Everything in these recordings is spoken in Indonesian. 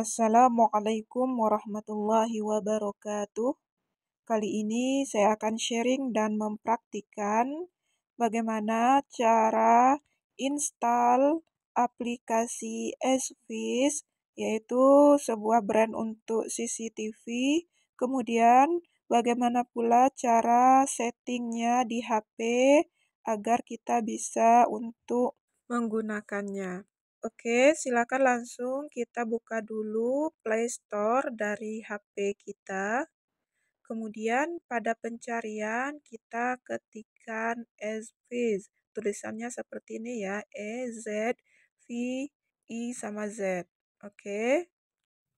Assalamualaikum warahmatullahi wabarakatuh. Kali ini saya akan sharing dan mempraktikkan bagaimana cara install aplikasi SVIS yaitu sebuah brand untuk CCTV. Kemudian bagaimana pula cara settingnya di HP agar kita bisa untuk menggunakannya. Oke, silakan langsung kita buka dulu Play Store dari HP kita. Kemudian pada pencarian kita ketikkan ezviz. Tulisannya seperti ini ya, E Z V I sama Z. Oke.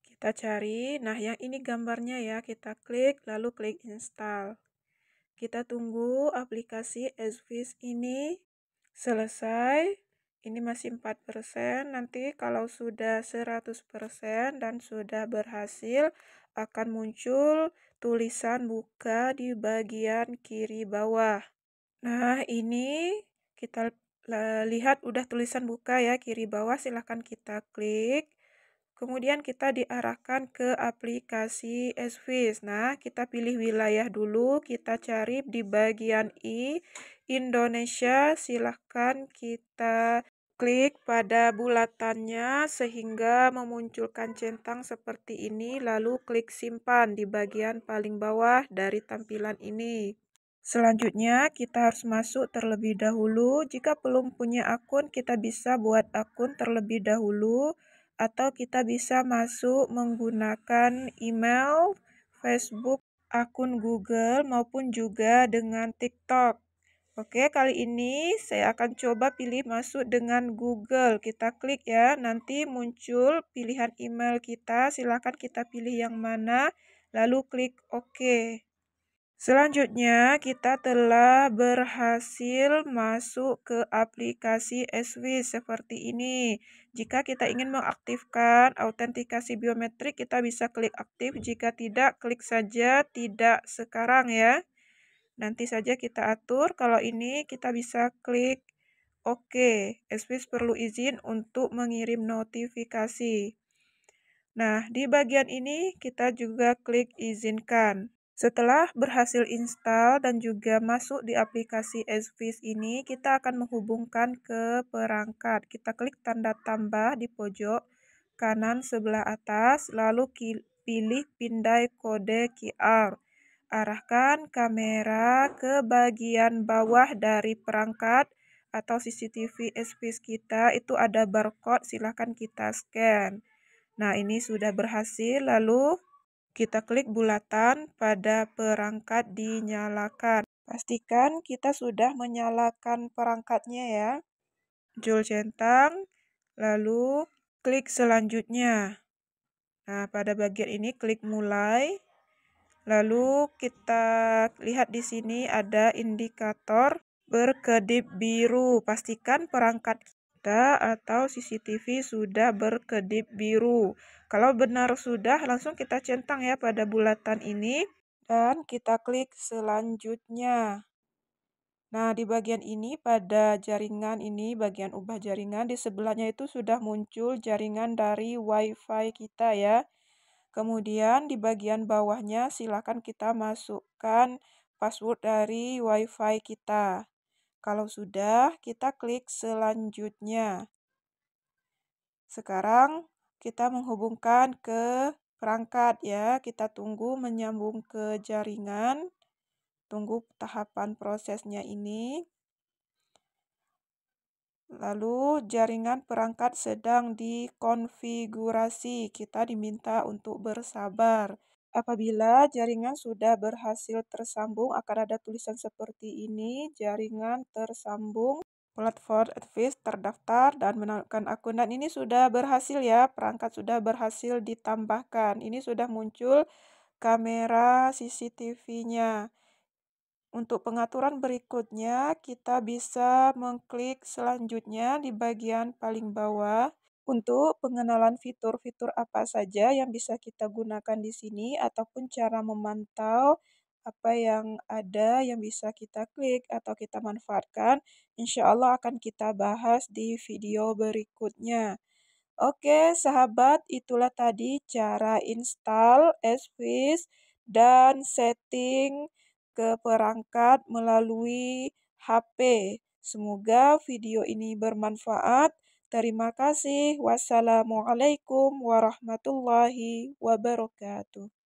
Kita cari. Nah, yang ini gambarnya ya, kita klik lalu klik install. Kita tunggu aplikasi ezviz ini selesai ini masih 4%, nanti kalau sudah 100% dan sudah berhasil akan muncul tulisan buka di bagian kiri bawah. Nah, ini kita lihat udah tulisan buka ya kiri bawah, silahkan kita klik. Kemudian kita diarahkan ke aplikasi SVIS. Nah, kita pilih wilayah dulu, kita cari di bagian I, Indonesia, silahkan kita Klik pada bulatannya sehingga memunculkan centang seperti ini, lalu klik simpan di bagian paling bawah dari tampilan ini. Selanjutnya, kita harus masuk terlebih dahulu. Jika belum punya akun, kita bisa buat akun terlebih dahulu atau kita bisa masuk menggunakan email, Facebook, akun Google maupun juga dengan TikTok. Oke, kali ini saya akan coba pilih masuk dengan Google. Kita klik ya, nanti muncul pilihan email kita. Silahkan kita pilih yang mana, lalu klik OK. Selanjutnya, kita telah berhasil masuk ke aplikasi SW seperti ini. Jika kita ingin mengaktifkan autentikasi biometrik, kita bisa klik aktif. Jika tidak, klik saja tidak sekarang ya. Nanti saja kita atur, kalau ini kita bisa klik OK. Swiss perlu izin untuk mengirim notifikasi. Nah, di bagian ini kita juga klik izinkan. Setelah berhasil install dan juga masuk di aplikasi Swiss ini, kita akan menghubungkan ke perangkat. Kita klik tanda tambah di pojok kanan sebelah atas, lalu pilih pindai kode QR. Arahkan kamera ke bagian bawah dari perangkat atau CCTV SPS kita itu ada barcode, silahkan kita scan. Nah, ini sudah berhasil, lalu kita klik bulatan pada perangkat dinyalakan. Pastikan kita sudah menyalakan perangkatnya ya. Jul centang, lalu klik selanjutnya. Nah, pada bagian ini klik mulai. Lalu kita lihat di sini ada indikator berkedip biru. Pastikan perangkat kita atau CCTV sudah berkedip biru. Kalau benar sudah, langsung kita centang ya pada bulatan ini dan kita klik selanjutnya. Nah, di bagian ini pada jaringan ini, bagian ubah jaringan, di sebelahnya itu sudah muncul jaringan dari WiFi kita ya. Kemudian di bagian bawahnya silakan kita masukkan password dari WiFi kita. Kalau sudah, kita klik selanjutnya. Sekarang kita menghubungkan ke perangkat ya. Kita tunggu menyambung ke jaringan. Tunggu tahapan prosesnya ini. Lalu jaringan perangkat sedang dikonfigurasi. Kita diminta untuk bersabar. Apabila jaringan sudah berhasil tersambung, akan ada tulisan seperti ini, jaringan tersambung, platform advice terdaftar dan menaruhkan akun. Dan ini sudah berhasil ya, perangkat sudah berhasil ditambahkan. Ini sudah muncul kamera CCTV-nya. Untuk pengaturan berikutnya, kita bisa mengklik selanjutnya di bagian paling bawah untuk pengenalan fitur-fitur apa saja yang bisa kita gunakan di sini ataupun cara memantau apa yang ada yang bisa kita klik atau kita manfaatkan, insya Allah akan kita bahas di video berikutnya. Oke sahabat, itulah tadi cara install, SWIS, dan setting ke perangkat melalui HP. Semoga video ini bermanfaat. Terima kasih. Wassalamualaikum warahmatullahi wabarakatuh.